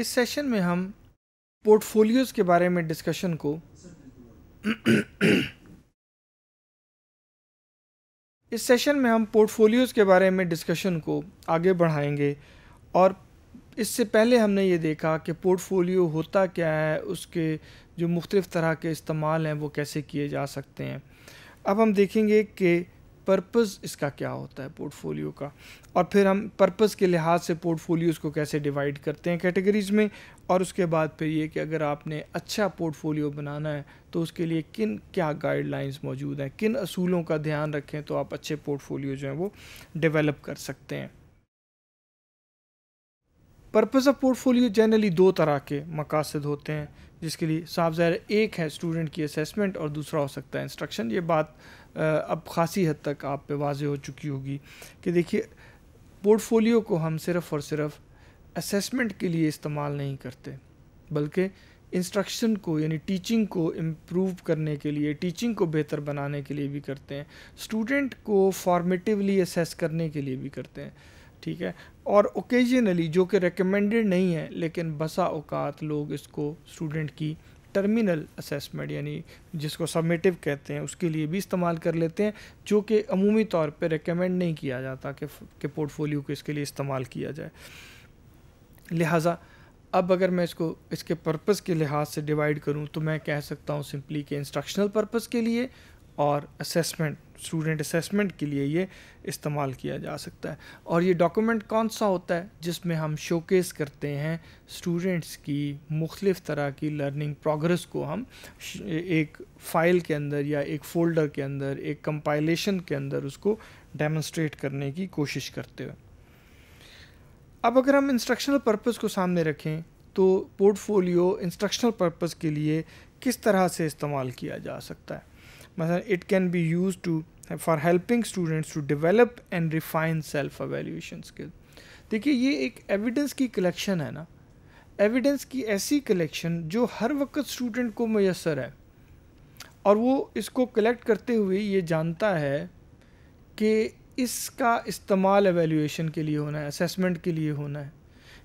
इस सेशन में हम पोर्टफोलियोज़ के बारे में डिस्कशन को इस सेशन में हम पोर्टफोलियोज़ के बारे में डिस्कशन को आगे बढ़ाएंगे और इससे पहले हमने ये देखा कि पोर्टफोलियो होता क्या है उसके जो मुख्तलिफ़ तरह के इस्तेमाल हैं वो कैसे किए जा सकते हैं अब हम देखेंगे कि पर्पज़ इसका क्या होता है पोर्टफोलियो का और फिर हम पर्पज़ के लिहाज से पोर्टफोलियोज़ को कैसे डिवाइड करते हैं कैटेगरीज़ में और उसके बाद फिर ये कि अगर आपने अच्छा पोर्टफोलियो बनाना है तो उसके लिए किन क्या गाइडलाइंस मौजूद हैं किन असूलों का ध्यान रखें तो आप अच्छे पोर्टफोलियो जो हैं वो डेवलप कर सकते हैं पर्पज़ ऑफ पोर्टफोलियो जनरली दो तरह के मकासद होते हैं जिसके लिए साफ ज़ाहिर एक है स्टूडेंट की असेसमेंट और दूसरा हो सकता है इंस्ट्रक्शन ये बात अब खासी हद तक आप पे वाज हो चुकी होगी कि देखिए पोर्टफोलियो को हम सिर्फ और सिर्फ असेसमेंट के लिए इस्तेमाल नहीं करते बल्कि इंस्ट्रक्शन को यानी टीचिंग को इम्प्रूव करने के लिए टीचिंग को बेहतर बनाने के लिए भी करते हैं स्टूडेंट को फॉर्मेटिवली असेस करने के लिए भी करते हैं ठीक है और ओकेजनली जो कि रिकमेंडेड नहीं है लेकिन बसा औकात लोग इसको स्टूडेंट की टर्मिनल असेसमेंट यानी जिसको सबमिटिव कहते हैं उसके लिए भी इस्तेमाल कर लेते हैं जो कि अमूमी तौर पे रिकमेंड नहीं किया जाता कि के पोर्टफोलियो को इसके लिए इस्तेमाल किया जाए लिहाजा अब अगर मैं इसको इसके पर्पस के लिहाज से डिवाइड करूं तो मैं कह सकता हूं सिंपली कि इंस्ट्रक्शनल पर्पस के लिए और असेसमेंट स्टूडेंट असेसमेंट के लिए ये इस्तेमाल किया जा सकता है और ये डॉक्यूमेंट कौन सा होता है जिसमें हम शोकेस करते हैं स्टूडेंट्स की मुख्तफ तरह की लर्निंग प्रोग्रेस को हम एक फ़ाइल के अंदर या एक फ़ोल्डर के अंदर एक कंपाइलेशन के अंदर उसको डेमोन्स्ट्रेट करने की कोशिश करते हुए अब अगर हम इंस्ट्रक्शनल पर्पज़ को सामने रखें तो पोर्टफोलियो इंस्ट्रक्शनल पर्पज़ के लिए किस तरह से इस्तेमाल किया जा सकता है मतलब it can be use to for helping students to develop and refine self evaluation skill देखिए ये एक एविडेंस की कलेक्शन है ना एविडेंस की ऐसी कलेक्शन जो हर वक्त स्टूडेंट को मैसर है और वो इसको कलेक्ट करते हुए ये जानता है कि इसका इस्तेमाल एवेल्यूशन के लिए होना है असेसमेंट के लिए होना है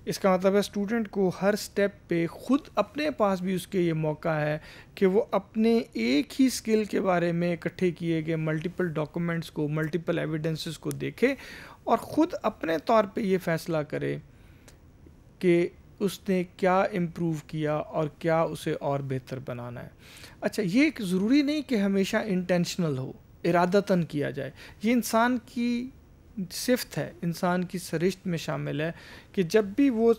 इसका मतलब है स्टूडेंट को हर स्टेप पे ख़ुद अपने पास भी उसके ये मौका है कि वो अपने एक ही स्किल के बारे में इकट्ठे किए गए मल्टीपल डॉक्यूमेंट्स को मल्टीपल एविडेंसेस को देखे और ख़ुद अपने तौर पे ये फ़ैसला करे कि उसने क्या इम्प्रूव किया और क्या उसे और बेहतर बनाना है अच्छा ये एक ज़रूरी नहीं कि हमेशा इंटेंशनल हो इरादतन किया जाए ये इंसान की सिफ्त है इंसान की सरिश्त में शामिल है कि जब भी वो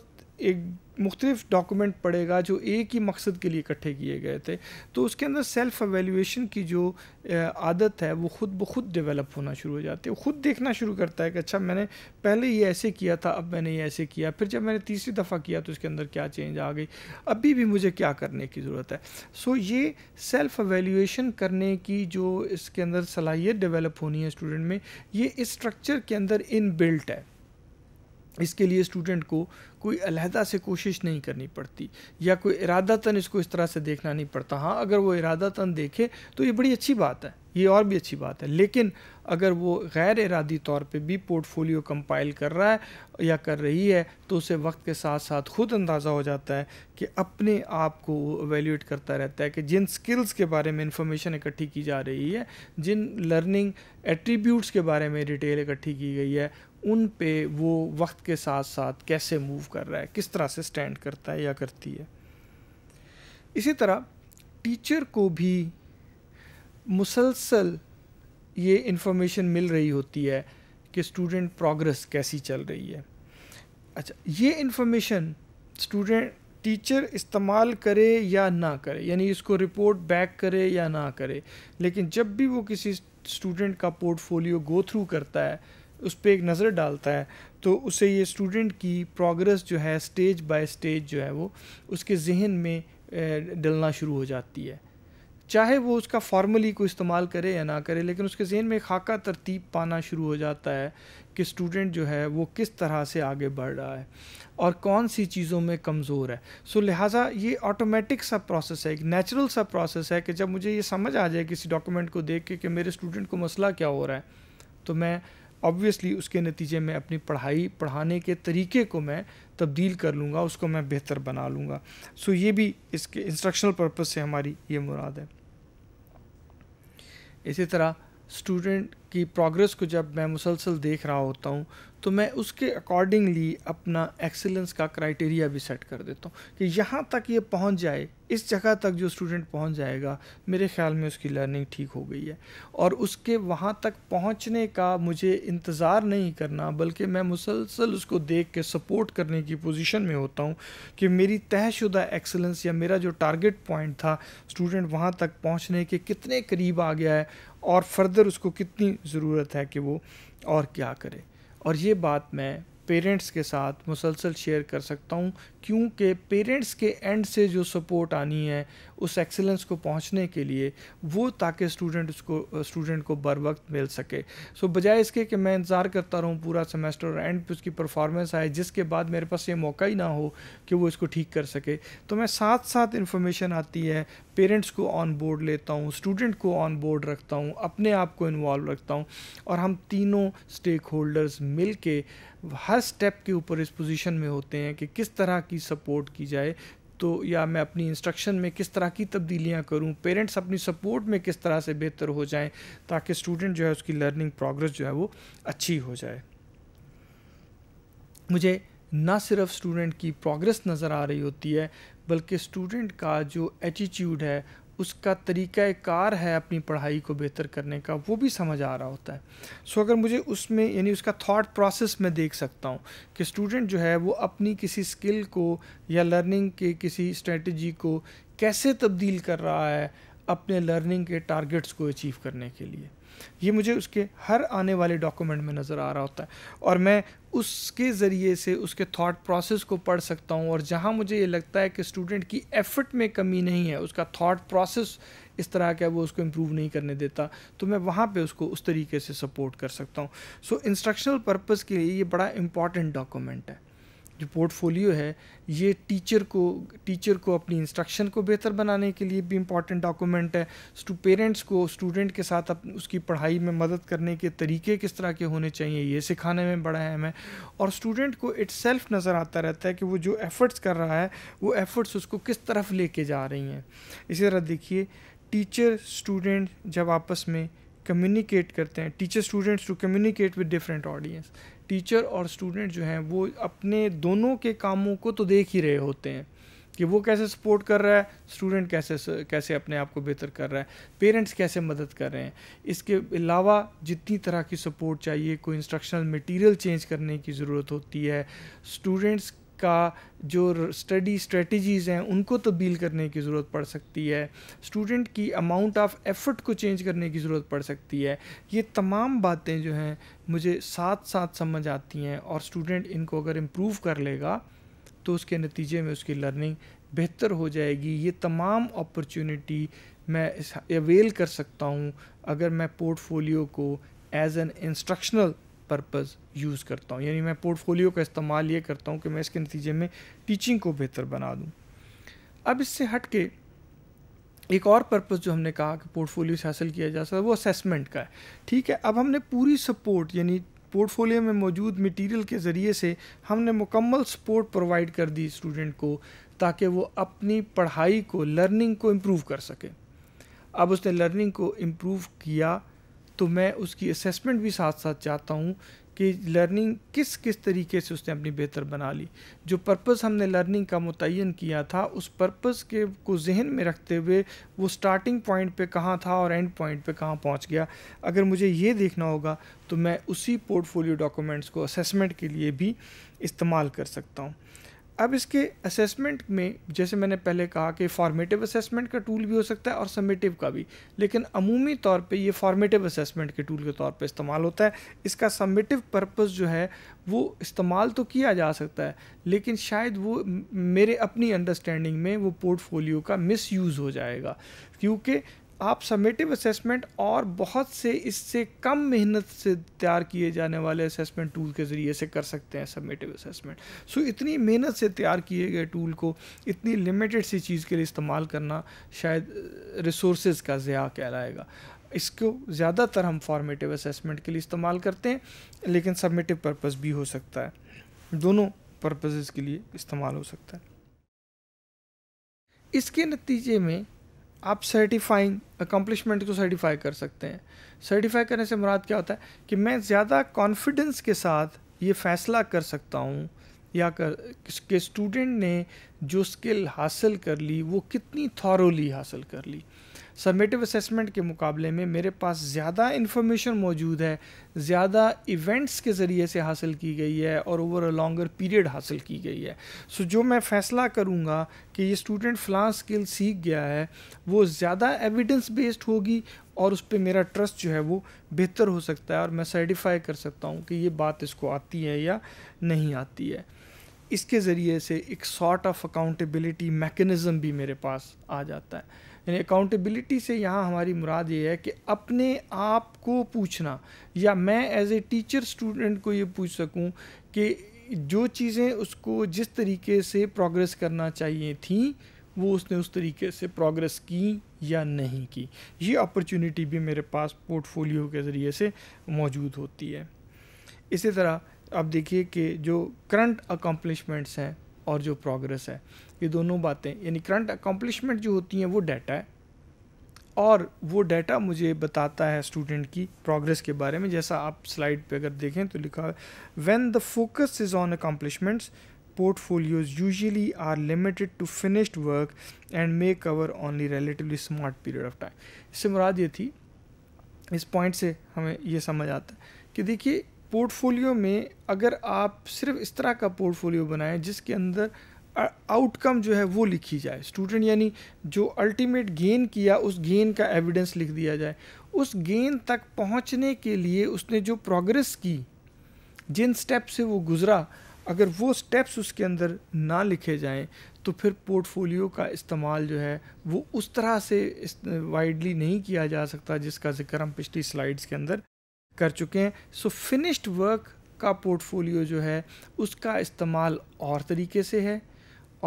एक मुख्तलिफ डॉक्यूमेंट पड़ेगा जो एक ही मकसद के लिए इकट्ठे किए गए थे तो उसके अंदर सेल्फ़ एवेल्यूशन की जो आदत है वो खुद ब खुद डेवलप होना शुरू हो जाती है खुद देखना शुरू करता है कि अच्छा मैंने पहले ये ऐसे किया था अब मैंने ये ऐसे किया फिर जब मैंने तीसरी दफ़ा किया तो इसके अंदर क्या चेंज आ गई अभी भी मुझे क्या करने की ज़रूरत है सो ये सेल्फ़ एवेल्यूशन करने की जो इसके अंदर सलाहियत डेवलप होनी है स्टूडेंट में ये स्ट्रक्चर के अंदर इन बिल्ट है इसके लिए स्टूडेंट को कोई अलहदा से कोशिश नहीं करनी पड़ती या कोई इरादातन इसको इस तरह से देखना नहीं पड़ता हाँ अगर वो इरादातन देखे तो ये बड़ी अच्छी बात है ये और भी अच्छी बात है लेकिन अगर वो गैर इरादी तौर पे भी पोर्टफोलियो कंपाइल कर रहा है या कर रही है तो उसे वक्त के साथ साथ खुद अंदाज़ा हो जाता है कि अपने आप को एवेल्यूट करता रहता है कि जिन स्किल्स के बारे में इंफॉर्मेशन इकट्ठी की जा रही है जिन लर्निंग एट्रीब्यूट्स के बारे में डिटेल इकट्ठी की गई है उन पे वो वक्त के साथ साथ कैसे मूव कर रहा है किस तरह से स्टैंड करता है या करती है इसी तरह टीचर को भी मुसलसल ये इन्फॉर्मेशन मिल रही होती है कि स्टूडेंट प्रोग्रेस कैसी चल रही है अच्छा ये इन्फॉर्मेशन स्टूडेंट टीचर इस्तेमाल करे या ना करे यानी इसको रिपोर्ट बैक करे या ना करे लेकिन जब भी वो किसी स्टूडेंट का पोर्टफोलियो गो थ्रू करता है उस पर एक नज़र डालता है तो उसे ये स्टूडेंट की प्रोग्रेस जो है स्टेज बाय स्टेज जो है वो उसके जहन में डलना शुरू हो जाती है चाहे वो उसका फॉर्मली को इस्तेमाल करे या ना करे लेकिन उसके जहन में खाका तरतीब पाना शुरू हो जाता है कि स्टूडेंट जो है वो किस तरह से आगे बढ़ रहा है और कौन सी चीज़ों में कमज़ोर है सो लिहाजा ये ऑटोमेटिक सा प्रोसेस है एक नेचुरल सा प्रोसेस है कि जब मुझे ये समझ आ जाए किसी डॉक्यूमेंट को देख के कि मेरे स्टूडेंट को मसला क्या हो रहा है तो मैं ऑब्वियसली उसके नतीजे में अपनी पढ़ाई पढ़ाने के तरीके को मैं तब्दील कर लूँगा उसको मैं बेहतर बना लूँगा सो ये भी इसके इंस्ट्रक्शनल पर्पज़ से हमारी ये मुराद है इसी तरह स्टूडेंट की प्रोग्रेस को जब मैं मुसलसल देख रहा होता हूँ तो मैं उसके अकॉर्डिंगली अपना एक्सेलेंस का क्राइटेरिया भी सेट कर देता हूँ कि यहाँ तक ये पहुँच जाए इस जगह तक जो स्टूडेंट पहुँच जाएगा मेरे ख्याल में उसकी लर्निंग ठीक हो गई है और उसके वहाँ तक पहुँचने का मुझे इंतज़ार नहीं करना बल्कि मैं मुसलसल उसको देख के सपोर्ट करने की पोजीशन में होता हूँ कि मेरी तयशुदा एक्सेलेंस या मेरा जो टारगेट पॉइंट था स्टूडेंट वहाँ तक पहुँचने के कितने करीब आ गया है और फर्दर उसको कितनी ज़रूरत है कि वो और क्या करे और ये बात मैं पेरेंट्स के साथ मुसलसल शेयर कर सकता हूँ क्योंकि पेरेंट्स के एंड से जो सपोर्ट आनी है उस एक्सेलेंस को पहुंचने के लिए वो ताकि स्टूडेंट उसको स्टूडेंट को बर वक्त मिल सके सो so, बजाय इसके कि मैं इंतज़ार करता रहूँ पूरा सेमेस्टर और एंड पे उसकी परफॉर्मेंस आए जिसके बाद मेरे पास ये मौका ही ना हो कि वो इसको ठीक कर सके तो मैं साथ साथ इन्फॉर्मेशन आती है पेरेंट्स को ऑन बोर्ड लेता हूँ स्टूडेंट को ऑन बोर्ड रखता हूँ अपने आप को इन्वॉल्व रखता हूँ और हम तीनों स्टेक होल्डर्स मिल के हर स्टेप के ऊपर इस पोजीशन में होते हैं कि किस तरह की की सपोर्ट की जाए तो या मैं अपनी इंस्ट्रक्शन में किस तरह की तब्दीलियाँ करूँ पेरेंट्स अपनी सपोर्ट में किस तरह से बेहतर हो जाएं ताकि स्टूडेंट जो है उसकी लर्निंग प्रोग्रेस जो है वो अच्छी हो जाए मुझे ना सिर्फ स्टूडेंट की प्रोग्रेस नज़र आ रही होती है बल्कि स्टूडेंट का जो एटीट्यूड है उसका तरीका कार है अपनी पढ़ाई को बेहतर करने का वो भी समझ आ रहा होता है सो अगर मुझे उसमें यानी उसका थॉट प्रोसेस मैं देख सकता हूँ कि स्टूडेंट जो है वो अपनी किसी स्किल को या लर्निंग के किसी स्ट्रेटजी को कैसे तब्दील कर रहा है अपने लर्निंग के टारगेट्स को अचीव करने के लिए ये मुझे उसके हर आने वाले डॉक्यूमेंट में नज़र आ रहा होता है और मैं उसके ज़रिए से उसके थॉट प्रोसेस को पढ़ सकता हूँ और जहाँ मुझे ये लगता है कि स्टूडेंट की एफ़र्ट में कमी नहीं है उसका थॉट प्रोसेस इस तरह का वो उसको इम्प्रूव नहीं करने देता तो मैं वहाँ पे उसको उस तरीके से सपोर्ट कर सकता हूँ सो इंस्ट्रक्शनल पर्पज़ के लिए ये बड़ा इंपॉर्टेंट डॉक्यूमेंट है जो पोर्टफोलियो है ये टीचर को टीचर को अपनी इंस्ट्रक्शन को बेहतर बनाने के लिए भी इम्पॉर्टेंट डॉक्यूमेंट है पेरेंट्स को स्टूडेंट के साथ अप, उसकी पढ़ाई में मदद करने के तरीके किस तरह के होने चाहिए ये सिखाने में बड़ा अहम है और स्टूडेंट को इट्स नज़र आता रहता है कि वो जो एफ़र्ट्स कर रहा है वो एफ़र्ट्स उसको किस तरफ लेके जा रही हैं इसी तरह देखिए टीचर स्टूडेंट जब आपस में कम्युनिकेट करते हैं teacher students to communicate with different audience teacher और स्टूडेंट जो हैं वो अपने दोनों के कामों को तो देख ही रहे होते हैं कि वो कैसे सपोर्ट कर रहा है स्टूडेंट कैसे कैसे अपने आप को बेहतर कर रहा है पेरेंट्स कैसे मदद कर रहे हैं इसके अलावा जितनी तरह की सपोर्ट चाहिए कोई इंस्ट्रक्शनल मटेरियल चेंज करने की ज़रूरत होती है स्टूडेंट्स का जो स्टडी स्ट्रेटजीज़ हैं उनको तब्दील करने की ज़रूरत पड़ सकती है स्टूडेंट की अमाउंट ऑफ एफ़र्ट को चेंज करने की ज़रूरत पड़ सकती है ये तमाम बातें जो हैं मुझे साथ साथ समझ आती हैं और स्टूडेंट इनको अगर इम्प्रूव कर लेगा तो उसके नतीजे में उसकी लर्निंग बेहतर हो जाएगी ये तमाम अपॉर्चुनिटी मैं अवेल कर सकता हूँ अगर मैं पोर्टफोलियो को as an instructional purpose use करता हूँ यानी मैं पोर्टफोलियो का इस्तेमाल ये करता हूँ कि मैं इसके नतीजे में टीचिंग को बेहतर बना दूँ अब इससे हट के एक और पर्पज़ जो हमने कहा कि पोर्टफोलियो से हासिल किया जा सकता है वो असेसमेंट का है ठीक है अब हमने पूरी सपोर्ट यानी पोर्टफोलियो में मौजूद मटेरियल के ज़रिए से हमने मुकम्मल सपोर्ट प्रोवाइड कर दी स्टूडेंट को ताकि वो अपनी पढ़ाई को लर्निंग को इम्प्रूव कर सके अब उसने लर्निंग को इम्प्रूव किया तो मैं उसकी असेसमेंट भी साथ साथ चाहता हूँ कि लर्निंग किस किस तरीके से उसने अपनी बेहतर बना ली जो पर्पस हमने लर्निंग का मुतन किया था उस पर्पस के को जहन में रखते हुए वो स्टार्टिंग पॉइंट पे कहाँ था और एंड पॉइंट पे कहाँ पहुँच गया अगर मुझे ये देखना होगा तो मैं उसी पोर्टफोलियो डॉक्यूमेंट्स को असेसमेंट के लिए भी इस्तेमाल कर सकता हूँ अब इसके असेसमेंट में जैसे मैंने पहले कहा कि फॉर्मेटिव असेसमेंट का टूल भी हो सकता है और समेटिव का भी लेकिन अमूमी तौर पे ये फॉर्मेटिव असेसमेंट के टूल के तौर पे इस्तेमाल होता है इसका समेटिव पर्पस जो है वो इस्तेमाल तो किया जा सकता है लेकिन शायद वो मेरे अपनी अंडरस्टैंडिंग में वो पोर्टफोलियो का मिस यूज़ हो जाएगा क्योंकि आप समेटिव असेसमेंट और बहुत से इससे कम मेहनत से तैयार किए जाने वाले असेसमेंट टूल के ज़रिए से कर सकते हैं समेटिव असेसमेंट सो इतनी मेहनत से तैयार किए गए टूल को इतनी लिमिटेड सी चीज़ के लिए इस्तेमाल करना शायद रिसोर्स का ज़्या कहलाएगा इसको ज़्यादातर हम फॉर्मेटिव असेसमेंट के लिए इस्तेमाल करते हैं लेकिन सबमिटिव पर्पस भी हो सकता है दोनों पर्पसेस के लिए इस्तेमाल हो सकता है इसके नतीजे में आप सर्टिफाइंग अकम्पलिशमेंट को सर्टिफाई कर सकते हैं सर्टिफाई करने से मुराद क्या होता है कि मैं ज़्यादा कॉन्फिडेंस के साथ ये फैसला कर सकता हूँ या कर के स्टूडेंट ने जो स्किल हासिल कर ली वो कितनी थॉरोली हासिल कर ली समेटिव असेसमेंट के मुकाबले में मेरे पास ज़्यादा इन्फॉर्मेशन मौजूद है ज़्यादा इवेंट्स के ज़रिए से हासिल की गई है और ओवर अ लॉन्गर पीरियड हासिल की गई है सो so, जो मैं फ़ैसला करूँगा कि ये स्टूडेंट फ़लाँ स्किल सीख गया है वो ज़्यादा एविडेंस बेस्ड होगी और उस पर मेरा ट्रस्ट जो है वो बेहतर हो सकता है और मैं सर्टिफाई कर सकता हूँ कि ये बात इसको आती है या नहीं आती है इसके ज़रिए से एक सॉर्ट ऑफ अकाउंटेबिलिटी मैकेनिज़म भी मेरे पास आ जाता है यानी अकाउंटेबिलिटी से यहाँ हमारी मुराद ये है कि अपने आप को पूछना या मैं एज ए टीचर स्टूडेंट को ये पूछ सकूँ कि जो चीज़ें उसको जिस तरीके से प्रोग्रेस करना चाहिए थी वो उसने उस तरीके से प्रोग्रेस की या नहीं की ये अपॉर्चुनिटी भी मेरे पास पोर्टफोलियो के ज़रिए से मौजूद होती है इसी तरह आप देखिए कि जो करंट अकम्पलिशमेंट्स हैं और जो प्रोग्रेस है ये दोनों बातें यानी करंट अकम्पलिशमेंट जो होती हैं वो डाटा है और वो डाटा मुझे बताता है स्टूडेंट की प्रोग्रेस के बारे में जैसा आप स्लाइड पे अगर देखें तो लिखा है when the focus is on accomplishments portfolios usually are limited to finished work and may cover only relatively smart period of time इससे मुराद ये थी इस पॉइंट से हमें ये समझ आता है कि देखिए पोर्टफोलियो में अगर आप सिर्फ इस तरह का पोर्टफोलियो बनाएं जिसके अंदर आउटकम जो है वो लिखी जाए स्टूडेंट यानी जो अल्टीमेट गेन किया उस गेन का एविडेंस लिख दिया जाए उस गेन तक पहुंचने के लिए उसने जो प्रोग्रेस की जिन स्टेप से वो गुज़रा अगर वो स्टेप्स उसके अंदर ना लिखे जाएं तो फिर पोर्टफोलियो का इस्तेमाल जो है वो उस तरह से वाइडली नहीं किया जा सकता जिसका जिक्र हम पिछली स्लाइड्स के अंदर कर चुके हैं सो फिनिश्ड वर्क का पोर्टफोलियो जो है उसका इस्तेमाल और तरीके से है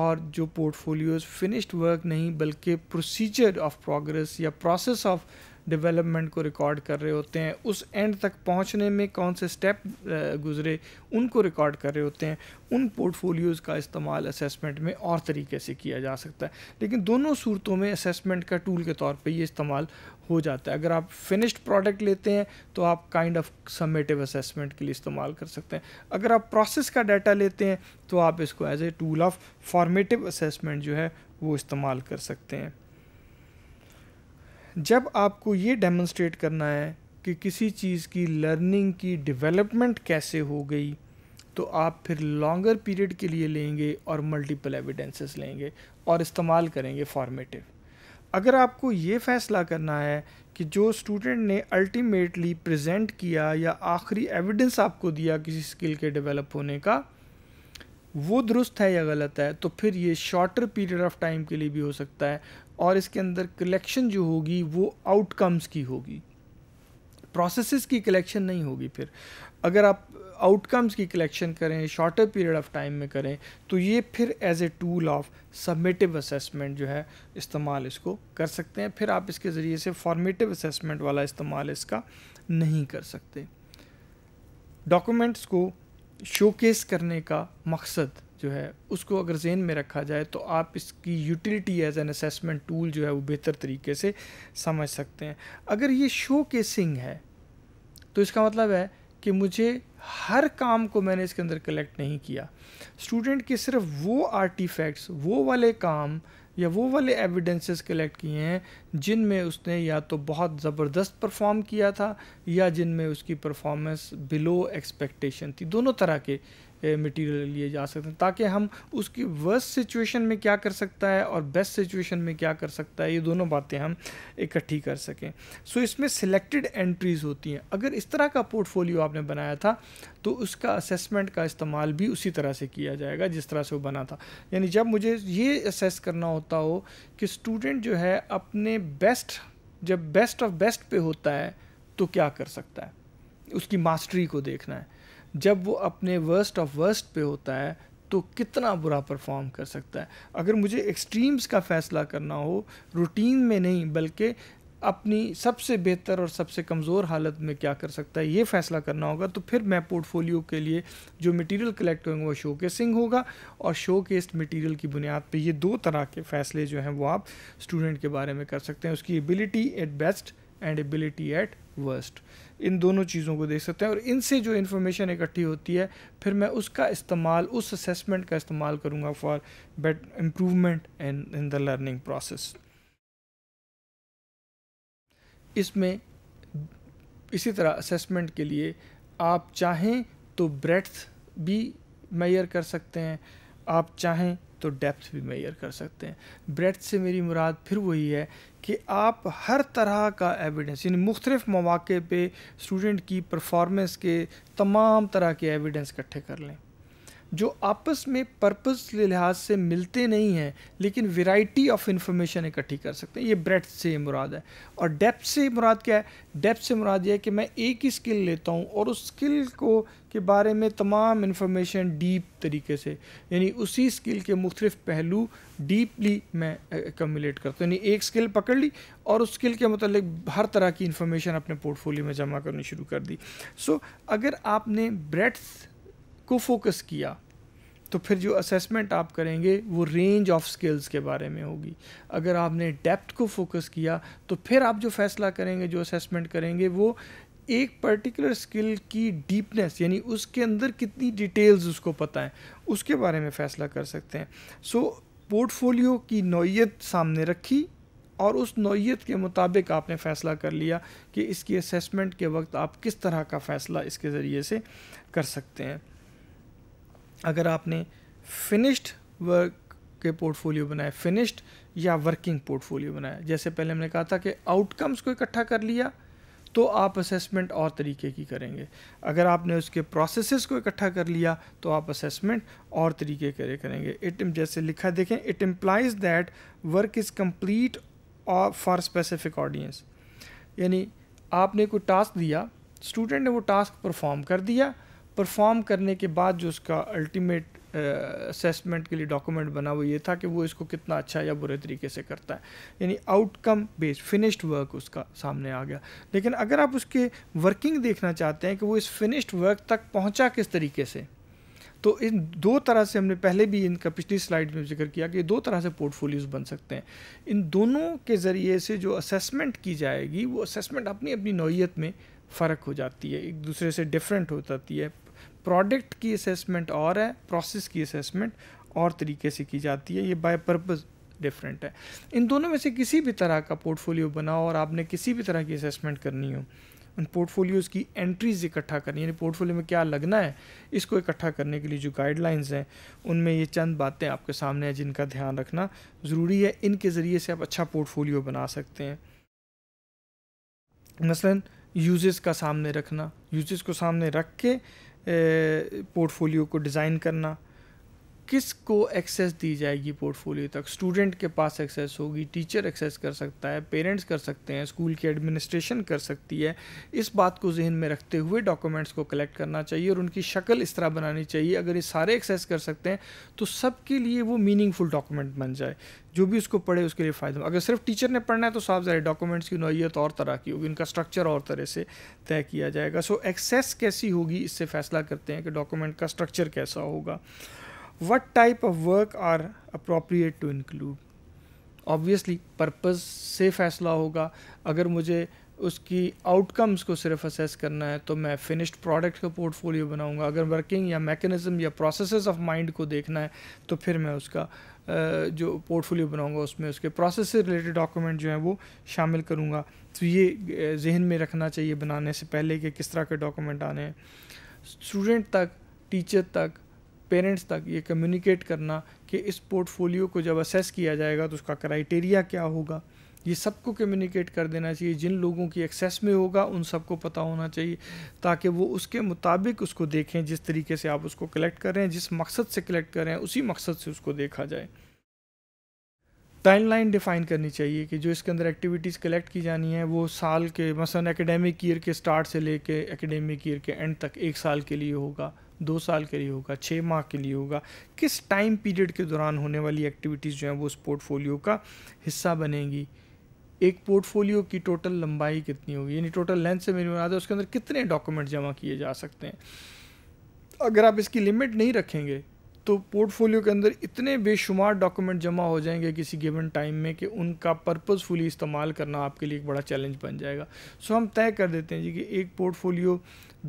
और जो पोर्टफोलियोज फिनिश्ड वर्क नहीं बल्कि प्रोसीजर ऑफ प्रोग्रेस या प्रोसेस ऑफ डेवलपमेंट को रिकॉर्ड कर रहे होते हैं उस एंड तक पहुंचने में कौन से स्टेप गुजरे उनको रिकॉर्ड कर रहे होते हैं उन पोर्टफोलियोज़ का इस्तेमाल असेसमेंट में और तरीके से किया जा सकता है लेकिन दोनों सूरतों में असेसमेंट का टूल के तौर पे ये इस्तेमाल हो जाता है अगर आप फिनिश्ड प्रोडक्ट लेते हैं तो आप काइंड ऑफ समेटिव असेसमेंट के लिए इस्तेमाल कर सकते हैं अगर आप प्रोसेस का डाटा लेते हैं तो आप इसको as a tool of formative assessment जो है वो इस्तेमाल कर सकते हैं जब आपको ये डेमोन्स्ट्रेट करना है कि किसी चीज़ की लर्निंग की डिवेलपमेंट कैसे हो गई तो आप फिर लॉन्गर पीरियड के लिए लेंगे और मल्टीपल एविडेंसेस लेंगे और इस्तेमाल करेंगे फॉर्मेटिव अगर आपको ये फैसला करना है कि जो स्टूडेंट ने अल्टीमेटली प्रेजेंट किया या आखिरी एविडेंस आपको दिया किसी स्किल के डेवलप होने का वो दुरुस्त है या गलत है तो फिर ये शॉर्टर पीरियड ऑफ टाइम के लिए भी हो सकता है और इसके अंदर कलेक्शन जो होगी वो आउटकम्स की होगी प्रोसेसेस की कलेक्शन नहीं होगी फिर अगर आप आउटकम्स की कलेक्शन करें शॉर्टर पीरियड ऑफ टाइम में करें तो ये फिर as a tool of summative assessment जो है इस्तेमाल इसको कर सकते हैं फिर आप इसके ज़रिए से फॉर्मेटिव असेसमेंट वाला इस्तेमाल इसका नहीं कर सकते डॉक्यूमेंट्स को शोकेस करने का मकसद जो है उसको अगर जेन में रखा जाए तो आप इसकी utility as an assessment tool जो है वो बेहतर तरीके से समझ सकते हैं अगर ये शो केसिंग है तो इसका मतलब है कि मुझे हर काम को मैंने इसके अंदर कलेक्ट नहीं किया स्टूडेंट के सिर्फ वो आर्टिफैक्ट्स वो वाले काम या वो वाले एविडेंसेस कलेक्ट किए हैं जिनमें उसने या तो बहुत ज़बरदस्त परफॉर्म किया था या जिनमें उसकी परफॉर्मेंस बिलो एक्सपेक्टेशन थी दोनों तरह के मटेरियल लिए जा सकते हैं ताकि हम उसकी वर्स्ट सिचुएशन में क्या कर सकता है और बेस्ट सिचुएशन में क्या कर सकता है ये दोनों बातें हम इकट्ठी कर सकें सो so, इसमें सिलेक्टेड एंट्रीज़ होती हैं अगर इस तरह का पोर्टफोलियो आपने बनाया था तो उसका असेसमेंट का इस्तेमाल भी उसी तरह से किया जाएगा जिस तरह से वो बना था यानी जब मुझे ये असेस करना होता हो कि स्टूडेंट जो है अपने बेस्ट जब बेस्ट ऑफ बेस्ट पे होता है तो क्या कर सकता है उसकी मास्टरी को देखना है जब वो अपने वर्स्ट ऑफ वर्स्ट पे होता है तो कितना बुरा परफॉर्म कर सकता है अगर मुझे एक्सट्रीम्स का फ़ैसला करना हो रूटीन में नहीं बल्कि अपनी सबसे बेहतर और सबसे कमज़ोर हालत में क्या कर सकता है ये फ़ैसला करना होगा तो फिर मैं पोर्टफोलियो के लिए जो मटेरियल कलेक्ट करूँगा वो शो केसिंग होगा और शो केस्ड मटीरियल की बुनियाद पे ये दो तरह के फ़ैसले जो हैं वो आप स्टूडेंट के बारे में कर सकते हैं उसकी ability at best and ability at worst in दोनों चीज़ों को देख सकते हैं और इनसे जो इन्फॉर्मेशन इकट्ठी होती है फिर मैं उसका इस्तेमाल उस असेसमेंट का इस्तेमाल करूँगा for bet improvement in in the learning process इसमें इसी तरह असेसमेंट के लिए आप चाहें तो ब्रेथ भी मैयर कर सकते हैं आप चाहें तो डेप्थ भी मेयर कर सकते हैं ब्रेथ से मेरी मुराद फिर वही है कि आप हर तरह का एविडेंस यानी मुख्तलिफ मौाक़े पर स्टूडेंट की परफॉर्मेंस के तमाम तरह के एविडेंस इकट्ठे कर लें जो आपस में पर्पस लिहाज से मिलते नहीं हैं लेकिन वेराइटी ऑफ इन्फॉर्मेशन इकट्ठी कर सकते हैं ये ब्रेड से मुराद है और डेप्थ से मुराद क्या है डेप्थ से मुराद ये है कि मैं एक ही स्किल लेता हूँ और उस स्किल को के बारे में तमाम इन्फॉर्मेशन डीप तरीके से यानी उसी स्किल के मुख्तलिफ पहलू डीपली मैं एकम्युलेट करता हूँ यानी एक स्किल पकड़ ली और उस स्किल के मतलब हर तरह की इन्फॉर्मेशन अपने पोर्टफोलियो में जमा करनी शुरू कर दी सो so, अगर आपने ब्रेड्थ को फोकस किया तो फिर जो असेसमेंट आप करेंगे वो रेंज ऑफ स्किल्स के बारे में होगी अगर आपने डेप्थ को फोकस किया तो फिर आप जो फैसला करेंगे जो असेसमेंट करेंगे वो एक पर्टिकुलर स्किल की डीपनेस यानी उसके अंदर कितनी डिटेल्स उसको पता है उसके बारे में फ़ैसला कर सकते हैं सो पोर्टफोलियो की नौीयत सामने रखी और उस नौीयत के मुताबिक आपने फ़ैसला कर लिया कि इसकी असेसमेंट के वक्त आप किस तरह का फ़ैसला इसके ज़रिए से कर सकते हैं अगर आपने फिनिश्ड वर्क के पोर्टफोलियो बनाए फिनिश्ड या वर्किंग पोर्टफोलियो बनाए जैसे पहले हमने कहा था कि आउटकम्स को इकट्ठा कर लिया तो आप असेसमेंट और तरीके की करेंगे अगर आपने उसके प्रोसेसेस को इकट्ठा कर लिया तो आप असेसमेंट और तरीके करे करेंगे इट जैसे लिखा देखें it implies that work is complete और फॉर स्पेसिफिक ऑडियंस यानी आपने कोई टास्क दिया स्टूडेंट ने वो टास्क परफॉर्म कर दिया परफॉर्म करने के बाद जो उसका अल्टीमेट असेसमेंट के लिए डॉक्यूमेंट बना हुआ ये था कि वो इसको कितना अच्छा या बुरे तरीके से करता है यानी आउटकम बेस्ड फिनिश्ड वर्क उसका सामने आ गया लेकिन अगर आप उसके वर्किंग देखना चाहते हैं कि वो इस फिनिश्ड वर्क तक पहुंचा किस तरीके से तो इन दो तरह से हमने पहले भी इनका पिछली स्लाइड में जिक्र किया कि दो तरह से पोर्टफोलियोज बन सकते हैं इन दोनों के ज़रिए से जो असेसमेंट की जाएगी वो असेसमेंट अपनी अपनी नौीयत में फ़र्क हो जाती है एक दूसरे से डिफरेंट हो जाती है प्रोडक्ट की असेसमेंट और है प्रोसेस की असेसमेंट और तरीके से की जाती है ये बाय पर्पज़ डिफरेंट है इन दोनों में से किसी भी तरह का पोर्टफोलियो बनाओ और आपने किसी भी तरह की असेसमेंट करनी हो उन पोर्टफोलियोज़ की एंट्रीज इकट्ठा करनी यानी पोर्टफोलियो में क्या लगना है इसको इकट्ठा करने के लिए जो गाइडलाइंस हैं उनमें ये चंद बातें आपके सामने हैं जिनका ध्यान रखना ज़रूरी है इनके ज़रिए से आप अच्छा पोर्टफोलियो बना सकते हैं मसलन यूजेस का सामने रखना यूजेस को सामने रख के पोर्टफोलियो को डिज़ाइन करना किस को एक्सेस दी जाएगी पोर्टफोलियो तक स्टूडेंट के पास एक्सेस होगी टीचर एक्सेस कर सकता है पेरेंट्स कर सकते हैं स्कूल की एडमिनिस्ट्रेशन कर सकती है इस बात को जहन में रखते हुए डॉक्यूमेंट्स को कलेक्ट करना चाहिए और उनकी शक्ल इस तरह बनानी चाहिए अगर ये सारे एक्सेस कर सकते हैं तो सबके लिए वो मीनिंगफुल डॉक्यूमेंट बन जाए जो भी उसको पढ़े उसके लिए फ़ायदा अगर सिर्फ टीचर ने पढ़ना है तो साफ जाए डॉक्यूमेंट्स की नोयत और तरह की होगी उनका स्ट्रक्चर और तरह से तय किया जाएगा सो एक्सेस कैसी होगी इससे फैसला करते हैं कि डॉक्यूमेंट का स्ट्रक्चर कैसा होगा what type of work are appropriate to include obviously purpose से फैसला होगा अगर मुझे उसकी आउटकम्स को सिर्फ असेस करना है तो मैं फिनिश्ड प्रोडक्ट का पोर्टफोलियो बनाऊंगा अगर वर्किंग या मैकेनिज्म या प्रोसेसेस ऑफ माइंड को देखना है तो फिर मैं उसका जो पोर्टफोलियो बनाऊंगा उसमें उसके प्रोसेस से रिलेटेड डॉक्यूमेंट जो हैं वो शामिल करूंगा तो ये जहन में रखना चाहिए बनाने से पहले कि किस तरह के डॉक्यूमेंट आने हैं स्टूडेंट तक टीचर तक पेरेंट्स तक ये कम्युनिकेट करना कि इस पोर्टफोलियो को जब असेस किया जाएगा तो उसका क्राइटेरिया क्या होगा ये सबको कम्युनिकेट कर देना चाहिए जिन लोगों की एक्सेस में होगा उन सबको पता होना चाहिए ताकि वो उसके मुताबिक उसको देखें जिस तरीके से आप उसको कलेक्ट कर रहे हैं जिस मकसद से कलेक्ट कर रहे हैं उसी मकसद से उसको देखा जाए टाइम लाइन डिफ़ाइन करनी चाहिए कि जो इसके अंदर एक्टिविटीज़ कलेक्ट की जानी है वो साल के मसलन एकेडमिक ईयर के स्टार्ट से लेके एकेडमिक ईयर के एंड तक एक साल के लिए होगा दो साल के लिए होगा छः माह के लिए होगा किस टाइम पीरियड के दौरान होने वाली एक्टिविटीज़ जो हैं वो उस पोर्टफोलियो का हिस्सा बनेंगी एक पोर्टफोलियो की टोटल लंबाई कितनी होगी यानी टोटल लेंथ से मेरी मुराद है उसके अंदर कितने डॉक्यूमेंट जमा किए जा सकते हैं अगर आप इसकी लिमिट नहीं रखेंगे तो पोर्टफोलियो के अंदर इतने बेशुमार डॉक्यूमेंट जमा हो जाएंगे किसी गिवन टाइम में कि उनका पर्पज़फुली इस्तेमाल करना आपके लिए एक बड़ा चैलेंज बन जाएगा सो हम तय कर देते हैं जी कि एक पोर्टफोलियो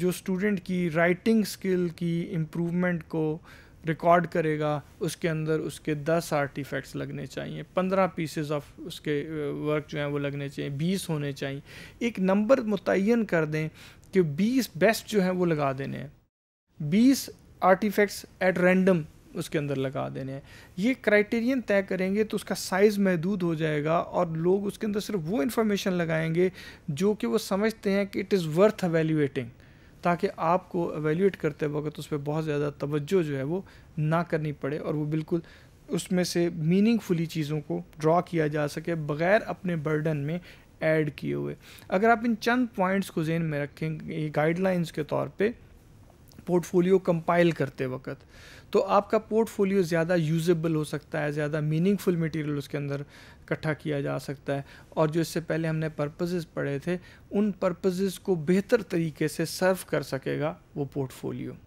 जो स्टूडेंट की राइटिंग स्किल की इम्प्रूवमेंट को रिकॉर्ड करेगा उसके अंदर उसके दस आर्टिफैक्ट्स लगने चाहिए पंद्रह पीसेज ऑफ उसके वर्क जो हैं वो लगने चाहिए बीस होने चाहिए एक नंबर मुतन कर दें कि बीस बेस्ट जो हैं वो लगा देने हैं बीस आर्टिफैक्ट्स एट रैंडम उसके अंदर लगा देने हैं ये क्राइटेरियन तय करेंगे तो उसका साइज़ महदूद हो जाएगा और लोग उसके अंदर सिर्फ वो इन्फॉर्मेशन लगाएंगे जो कि वो समझते हैं कि इट इज़ वर्थ अवेल्यूएटिंग ताकि आपको अवेल्यूएट करते वक्त उस पर बहुत ज़्यादा तवज्जो जो है वो ना करनी पड़े और वो बिल्कुल उसमें से मीनिंगफुली चीज़ों को ड्रॉ किया जा सके बग़ैर अपने बर्डन में ऐड किए हुए अगर आप इन चंद पॉइंट्स को जेन में रखें गाइडलाइंस के तौर पर पोर्टफोलियो कंपाइल करते वक्त तो आपका पोर्टफोलियो ज़्यादा यूजेबल हो सकता है ज़्यादा मीनिंगफुल मटेरियल उसके अंदर इकट्ठा किया जा सकता है और जो इससे पहले हमने पर्पज़ेज़ पढ़े थे उन पर्पसेस को बेहतर तरीके से सर्व कर सकेगा वो पोर्टफोलियो